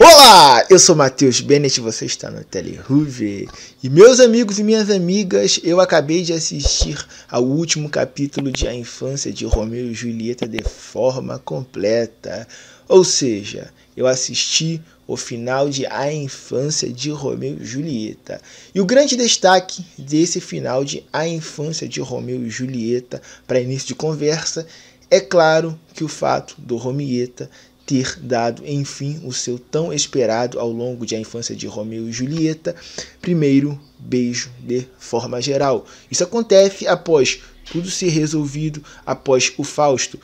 Olá, eu sou Matheus Bennett, você está no Teleruve. E meus amigos e minhas amigas, eu acabei de assistir ao último capítulo de A Infância de Romeu e Julieta de forma completa. Ou seja, eu assisti o final de A Infância de Romeu e Julieta. E o grande destaque desse final de A Infância de Romeu e Julieta para início de conversa é claro que o fato do Romieta ter dado, enfim, o seu tão esperado ao longo de a infância de Romeu e Julieta, primeiro beijo de forma geral. Isso acontece após tudo ser resolvido, após o Fausto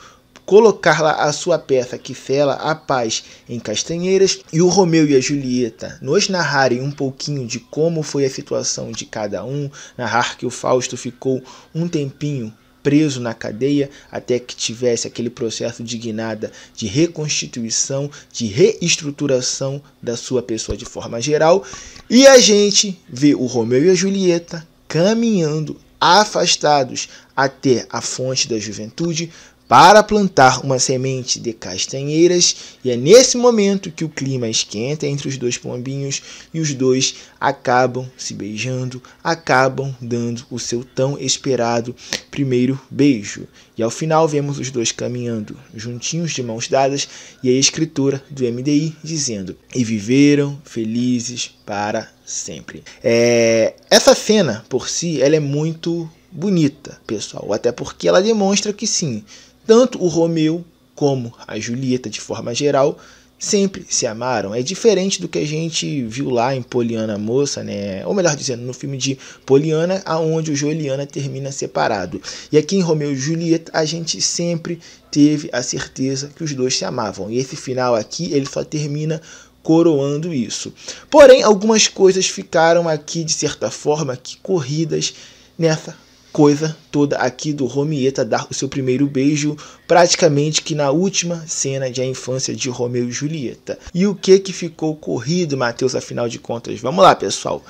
colocar lá a sua peça que fela a paz em Castanheiras e o Romeu e a Julieta nos narrarem um pouquinho de como foi a situação de cada um, narrar que o Fausto ficou um tempinho preso na cadeia até que tivesse aquele processo de guinada de reconstituição, de reestruturação da sua pessoa de forma geral. E a gente vê o Romeu e a Julieta caminhando afastados até a fonte da juventude para plantar uma semente de castanheiras, e é nesse momento que o clima esquenta entre os dois pombinhos e os dois acabam se beijando, acabam dando o seu tão esperado primeiro beijo. E ao final vemos os dois caminhando juntinhos de mãos dadas e a escritora do MDI dizendo: "E viveram felizes para sempre". É, essa cena por si, ela é muito bonita, pessoal, até porque ela demonstra que sim, tanto o Romeu como a Julieta, de forma geral, sempre se amaram. É diferente do que a gente viu lá em Poliana Moça, né? Ou melhor dizendo, no filme de Poliana, aonde o Juliana termina separado. E aqui em Romeu e Julieta, a gente sempre teve a certeza que os dois se amavam. E esse final aqui, ele só termina coroando isso. Porém, algumas coisas ficaram aqui de certa forma que corridas nessa coisa toda aqui do Romieta dar o seu primeiro beijo, praticamente que na última cena de A Infância de Romeu e Julieta. E o que que ficou corrido, Matheus, afinal de contas? Vamos lá, pessoal.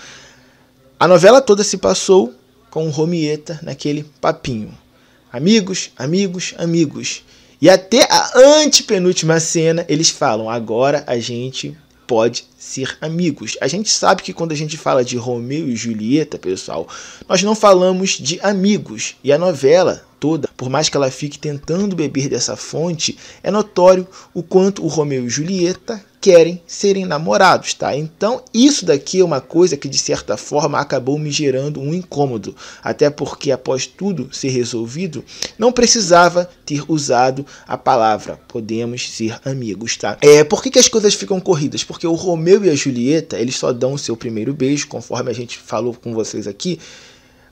A novela toda se passou com o Romieta naquele papinho. Amigos, amigos, amigos. E até a antepenúltima cena, eles falam: agora a gente pode ser amigos. A gente sabe que quando a gente fala de Romeu e Julieta, pessoal, nós não falamos de amigos. E a novela toda, por mais que ela fique tentando beber dessa fonte, é notório o quanto o Romeu e Julieta querem serem namorados, tá? Então, isso daqui é uma coisa que de certa forma acabou me gerando um incômodo, até porque após tudo ser resolvido, não precisava ter usado a palavra podemos ser amigos, tá? É, por que, que as coisas ficam corridas? Porque o Romeu e a Julieta, eles só dão o seu primeiro beijo, conforme a gente falou com vocês aqui,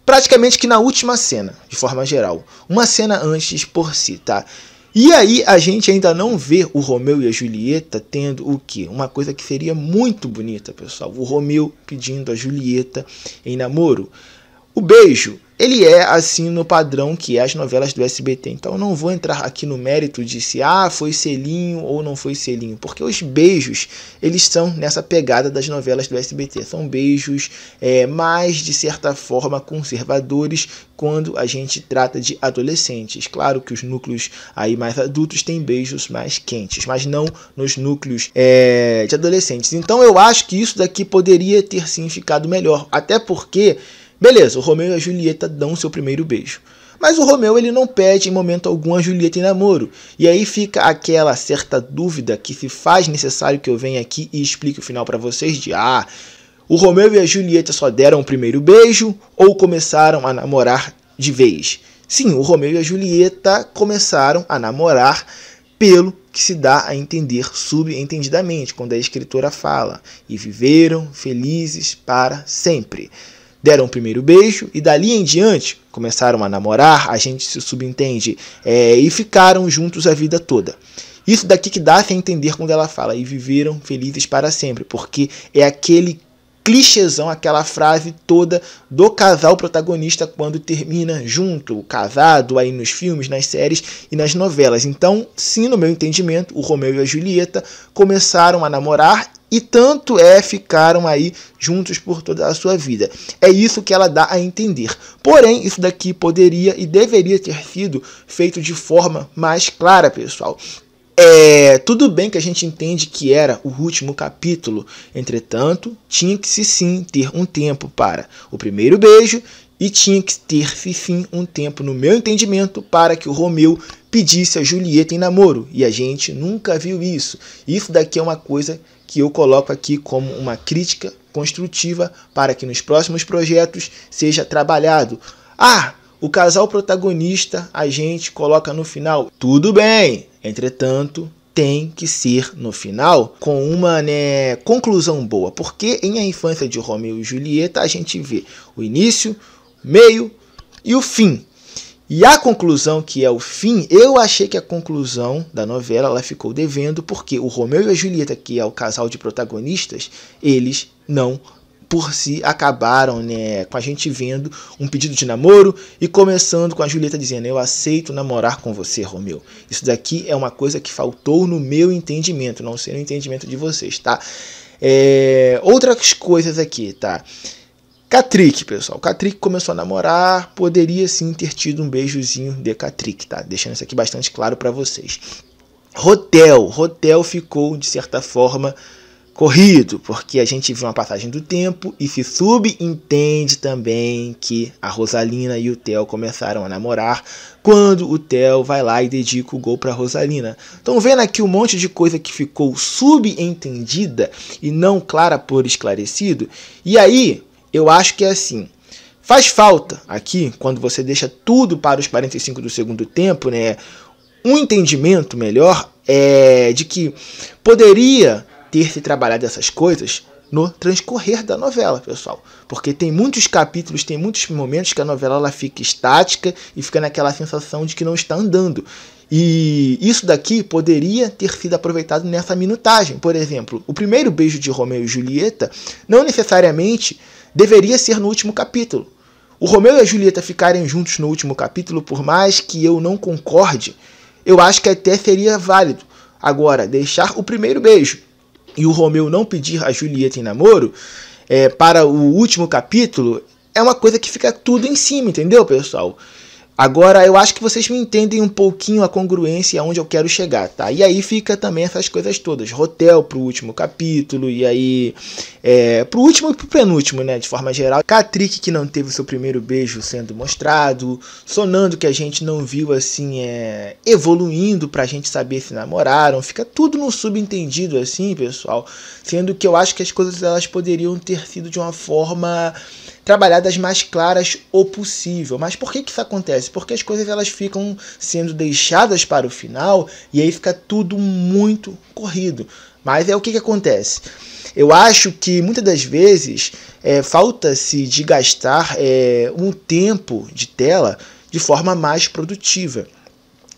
praticamente que na última cena, de forma geral, uma cena antes por si, tá? E aí a gente ainda não vê o Romeu e a Julieta tendo o quê? Uma coisa que seria muito bonita, pessoal. O Romeu pedindo a Julieta em namoro. O beijo, ele é assim no padrão que é as novelas do SBT. Então eu não vou entrar aqui no mérito de se ah, foi selinho ou não foi selinho, porque os beijos, eles são nessa pegada das novelas do SBT. São beijos é, mais, de certa forma, conservadores quando a gente trata de adolescentes. Claro que os núcleos aí mais adultos têm beijos mais quentes, mas não nos núcleos é, de adolescentes. Então eu acho que isso daqui poderia ter significado ficado melhor. Até porque Beleza, o Romeu e a Julieta dão seu primeiro beijo. Mas o Romeu ele não pede em momento algum a Julieta em namoro. E aí fica aquela certa dúvida que se faz necessário que eu venha aqui e explique o final para vocês de ah, o Romeu e a Julieta só deram o primeiro beijo ou começaram a namorar de vez? Sim, o Romeu e a Julieta começaram a namorar pelo que se dá a entender subentendidamente quando a escritora fala e viveram felizes para sempre deram o primeiro beijo e dali em diante começaram a namorar, a gente se subentende, é, e ficaram juntos a vida toda. Isso daqui que dá a entender quando ela fala e viveram felizes para sempre, porque é aquele clichêzão, aquela frase toda do casal protagonista quando termina junto, casado aí nos filmes, nas séries e nas novelas. Então, sim, no meu entendimento, o Romeu e a Julieta começaram a namorar e tanto é ficaram aí juntos por toda a sua vida. É isso que ela dá a entender. Porém, isso daqui poderia e deveria ter sido feito de forma mais clara, pessoal. É, tudo bem que a gente entende que era o último capítulo, entretanto, tinha que se sim ter um tempo para o primeiro beijo e tinha que ter sim um tempo, no meu entendimento, para que o Romeu pedisse a Julieta em namoro. E a gente nunca viu isso. Isso daqui é uma coisa que eu coloco aqui como uma crítica construtiva para que nos próximos projetos seja trabalhado. Ah, o casal protagonista a gente coloca no final. Tudo bem, Entretanto, tem que ser no final com uma né, conclusão boa, porque em A Infância de Romeu e Julieta a gente vê o início, meio e o fim. E a conclusão, que é o fim, eu achei que a conclusão da novela ela ficou devendo, porque o Romeu e a Julieta, que é o casal de protagonistas, eles não por si acabaram, né? Com a gente vendo um pedido de namoro e começando com a Julieta dizendo: Eu aceito namorar com você, Romeu. Isso daqui é uma coisa que faltou no meu entendimento, não sei no entendimento de vocês, tá? É, outras coisas aqui, tá? Catrick, pessoal. Catrick começou a namorar, poderia sim ter tido um beijozinho de Catrick, tá? Deixando isso aqui bastante claro para vocês. Hotel, hotel ficou de certa forma corrido, porque a gente viu uma passagem do tempo e se subentende também que a Rosalina e o Theo começaram a namorar quando o Theo vai lá e dedica o gol para Rosalina. Estão vendo aqui um monte de coisa que ficou subentendida e não clara por esclarecido? E aí, eu acho que é assim, Faz falta aqui, quando você deixa tudo para os 45 do segundo tempo, né? Um entendimento melhor é de que poderia ter se trabalhado essas coisas no transcorrer da novela, pessoal. Porque tem muitos capítulos, tem muitos momentos que a novela ela fica estática e fica naquela sensação de que não está andando. E isso daqui poderia ter sido aproveitado nessa minutagem. Por exemplo, o primeiro beijo de Romeu e Julieta não necessariamente deveria ser no último capítulo. O Romeu e a Julieta ficarem juntos no último capítulo, por mais que eu não concorde, eu acho que até seria válido. Agora, deixar o primeiro beijo e o Romeu não pedir a Julieta em namoro é, para o último capítulo, é uma coisa que fica tudo em cima, entendeu, pessoal? Agora, eu acho que vocês me entendem um pouquinho a congruência e aonde eu quero chegar, tá? E aí fica também essas coisas todas, hotel pro último capítulo, e aí é, pro último e pro penúltimo, né, de forma geral. Catrick que não teve o seu primeiro beijo sendo mostrado, Sonando que a gente não viu, assim, é, evoluindo pra gente saber se namoraram, fica tudo no subentendido, assim, pessoal. Sendo que eu acho que as coisas, elas poderiam ter sido de uma forma trabalhar das mais claras o possível. Mas por que, que isso acontece? Porque as coisas elas ficam sendo deixadas para o final e aí fica tudo muito corrido. Mas é o que, que acontece. Eu acho que muitas das vezes é, falta-se de gastar é, um tempo de tela de forma mais produtiva.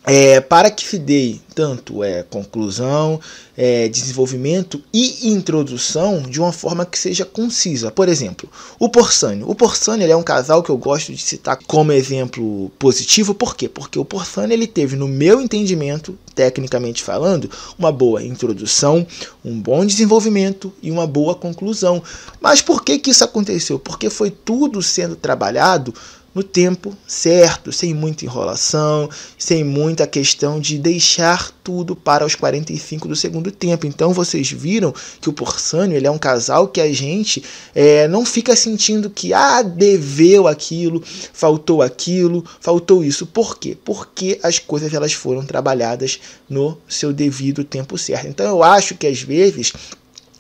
É, para que se dê tanto é, conclusão, é, desenvolvimento e introdução de uma forma que seja concisa. Por exemplo, o Porsânio. O Porsânio é um casal que eu gosto de citar como exemplo positivo. Por quê? Porque o Porsânio ele teve, no meu entendimento, tecnicamente falando, uma boa introdução, um bom desenvolvimento e uma boa conclusão. Mas por que, que isso aconteceu? Porque foi tudo sendo trabalhado no tempo certo, sem muita enrolação, sem muita questão de deixar tudo para os 45 do segundo tempo. Então vocês viram que o Porcânio ele é um casal que a gente é, não fica sentindo que ah, deveu aquilo, faltou aquilo, faltou isso. Por quê? Porque as coisas elas foram trabalhadas no seu devido tempo certo. Então eu acho que às vezes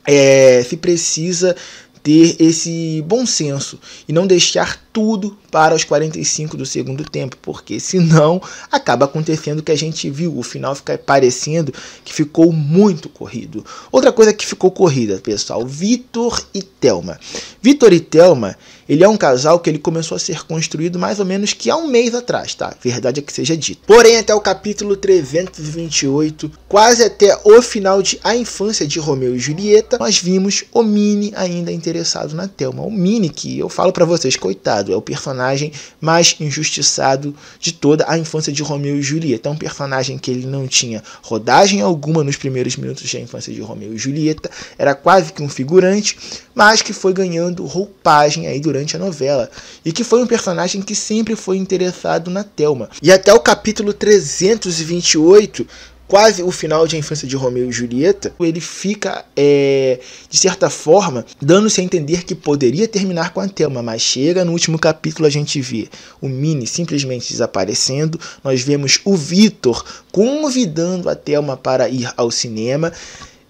é, se precisa ter esse bom senso e não deixar tudo para os 45 do segundo tempo, porque senão acaba acontecendo o que a gente viu, o final fica parecendo que ficou muito corrido. Outra coisa que ficou corrida, pessoal, Vitor e Telma. Vitor e Telma, ele é um casal que ele começou a ser construído mais ou menos que há um mês atrás, tá? Verdade é que seja dito. Porém, até o capítulo 328, quase até o final de A Infância de Romeu e Julieta, nós vimos o Mini ainda interessado na Telma. O Mini que eu falo para vocês, coitado injustiçado, é o personagem mais injustiçado de toda a infância de Romeu e Julieta. É um personagem que ele não tinha rodagem alguma nos primeiros minutos da infância de Romeu e Julieta, era quase que um figurante, mas que foi ganhando roupagem aí durante a novela e que foi um personagem que sempre foi interessado na Telma. E até o capítulo 328 quase o final de a infância de Romeu e Julieta, ele fica, é, de certa forma, dando-se a entender que poderia terminar com a Thelma, mas chega no último capítulo a gente vê o Mini simplesmente desaparecendo, nós vemos o Vitor convidando a Thelma para ir ao cinema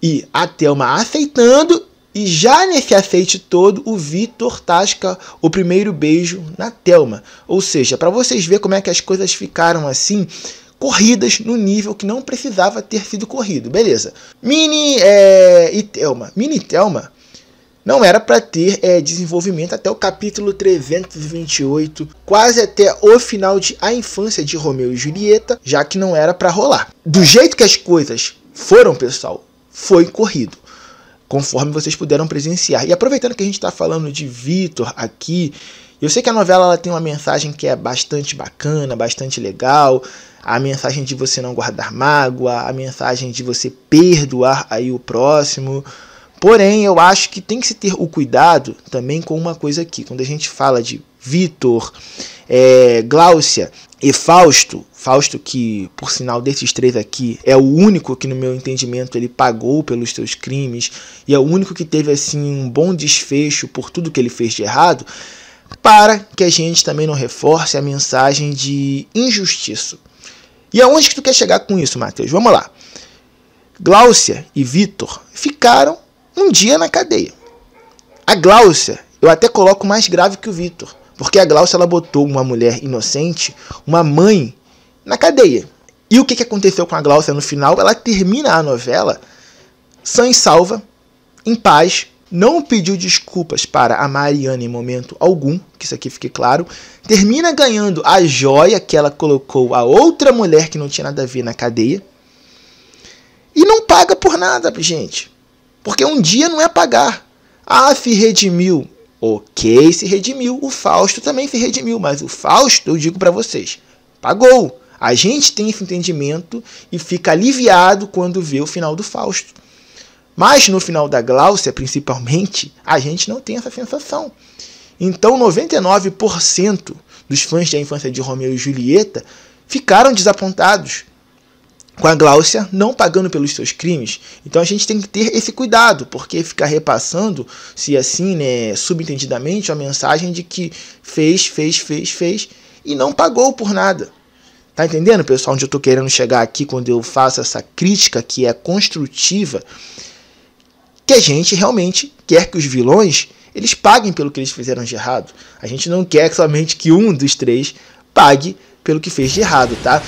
e a Thelma aceitando e já nesse aceite todo, o Vitor tasca o primeiro beijo na Telma. Ou seja, para vocês ver como é que as coisas ficaram assim, corridas no nível que não precisava ter sido corrido. Beleza. Mini é, e Thelma. Mini Thelma não era para ter é, desenvolvimento até o capítulo 328, quase até o final de A Infância de Romeu e Julieta, já que não era para rolar. Do jeito que as coisas foram, pessoal, foi corrido. Conforme vocês puderam presenciar. E aproveitando que a gente está falando de Vitor aqui, eu sei que a novela ela tem uma mensagem que é bastante bacana, bastante legal, a mensagem de você não guardar mágoa, a mensagem de você perdoar aí o próximo. Porém, eu acho que tem que se ter o cuidado também com uma coisa aqui. Quando a gente fala de Vitor, é, Gláucia e Fausto, Fausto que, por sinal, desses três aqui, é o único que, no meu entendimento, ele pagou pelos seus crimes e é o único que teve, assim, um bom desfecho por tudo que ele fez de errado para que a gente também não reforce a mensagem de injustiça. E aonde que tu quer chegar com isso, Matheus? Vamos lá. Gláucia e Vitor ficaram um dia na cadeia. A Gláucia, eu até coloco mais grave que o Vitor, porque a Gláucia ela botou uma mulher inocente, uma mãe, na cadeia. E o que, que aconteceu com a Gláucia no final? Ela termina a novela sã e salva, em paz, não pediu desculpas para a Mariana em momento algum, que isso aqui fique claro, termina ganhando a joia que ela colocou a outra mulher que não tinha nada a ver na cadeia e não paga por nada, gente. Porque um dia não é pagar. Ah, se redimiu. Ok, se redimiu. O Fausto também se redimiu, mas o Fausto, eu digo para vocês, pagou. A gente tem esse entendimento e fica aliviado quando vê o final do Fausto. Mas no final da Gláucia, principalmente, a gente não tem essa sensação. Então, 99% dos fãs da infância de Romeu e Julieta ficaram desapontados com a Gláucia não pagando pelos seus crimes. Então a gente tem que ter esse cuidado, porque ficar repassando, se assim, né, subentendidamente, a mensagem de que fez, fez, fez, fez e não pagou por nada. Tá entendendo, pessoal, onde eu tô querendo chegar aqui quando eu faço essa crítica que é construtiva a gente realmente quer que os vilões eles paguem pelo que eles fizeram de errado. A gente não quer somente que um dos três pague pelo que fez de errado, tá?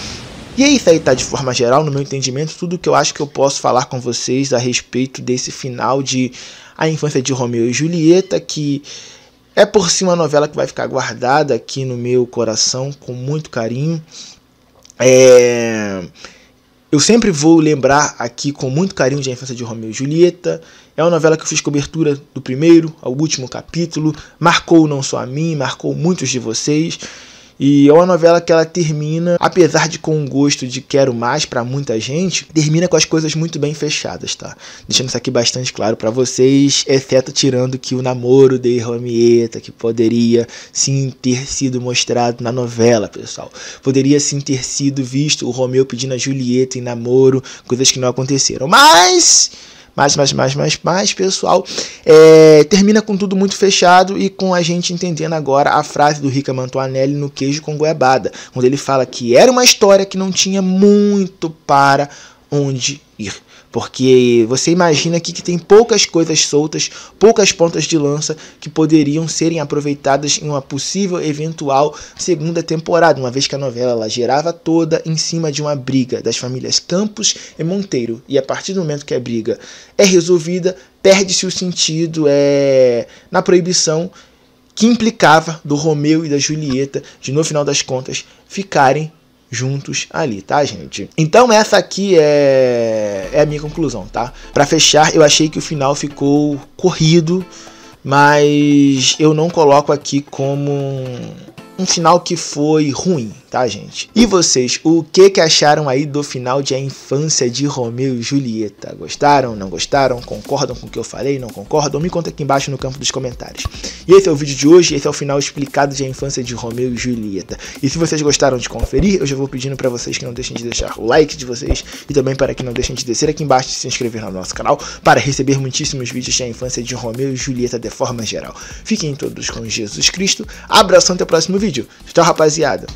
E é isso aí, tá? De forma geral, no meu entendimento, tudo que eu acho que eu posso falar com vocês a respeito desse final de A Infância de Romeu e Julieta, que é por si uma novela que vai ficar guardada aqui no meu coração com muito carinho. É eu sempre vou lembrar aqui com muito carinho de A Infância de Romeu e Julieta. É uma novela que eu fiz cobertura do primeiro ao último capítulo. Marcou não só a mim, marcou muitos de vocês. E é uma novela que ela termina, apesar de com um gosto de quero mais para muita gente, termina com as coisas muito bem fechadas, tá? Deixando isso aqui bastante claro para vocês, exceto tirando que o namoro de Romieta, que poderia sim ter sido mostrado na novela, pessoal. Poderia sim ter sido visto o Romeu pedindo a Julieta em namoro, coisas que não aconteceram. Mas mais, mais, mais, mais, mais, pessoal. É, termina com tudo muito fechado e com a gente entendendo agora a frase do Rica Mantuanelli no Queijo com Goiabada, onde ele fala que era uma história que não tinha muito para onde ir. Porque você imagina aqui que tem poucas coisas soltas, poucas pontas de lança que poderiam serem aproveitadas em uma possível eventual segunda temporada, uma vez que a novela ela gerava toda em cima de uma briga das famílias Campos e Monteiro. E a partir do momento que a briga é resolvida, perde-se o sentido é na proibição que implicava do Romeu e da Julieta de no final das contas ficarem juntos ali, tá, gente? Então essa aqui é, é a minha conclusão, tá? Para fechar, eu achei que o final ficou corrido, mas eu não coloco aqui como um final que foi ruim, tá, gente? E vocês, o que que acharam aí do final de A Infância de Romeu e Julieta? Gostaram? Não gostaram? Concordam com o que eu falei? Não concordam? Me conta aqui embaixo no campo dos comentários. E esse é o vídeo de hoje, esse é o final explicado de A Infância de Romeu e Julieta. E se vocês gostaram de conferir, eu já vou pedindo para vocês que não deixem de deixar o like de vocês e também para que não deixem de descer aqui embaixo e se inscrever no nosso canal para receber muitíssimos vídeos de a infância de Romeu e Julieta de forma geral. Fiquem todos com Jesus Cristo. Abração até o próximo vídeo. Tchau, rapaziada.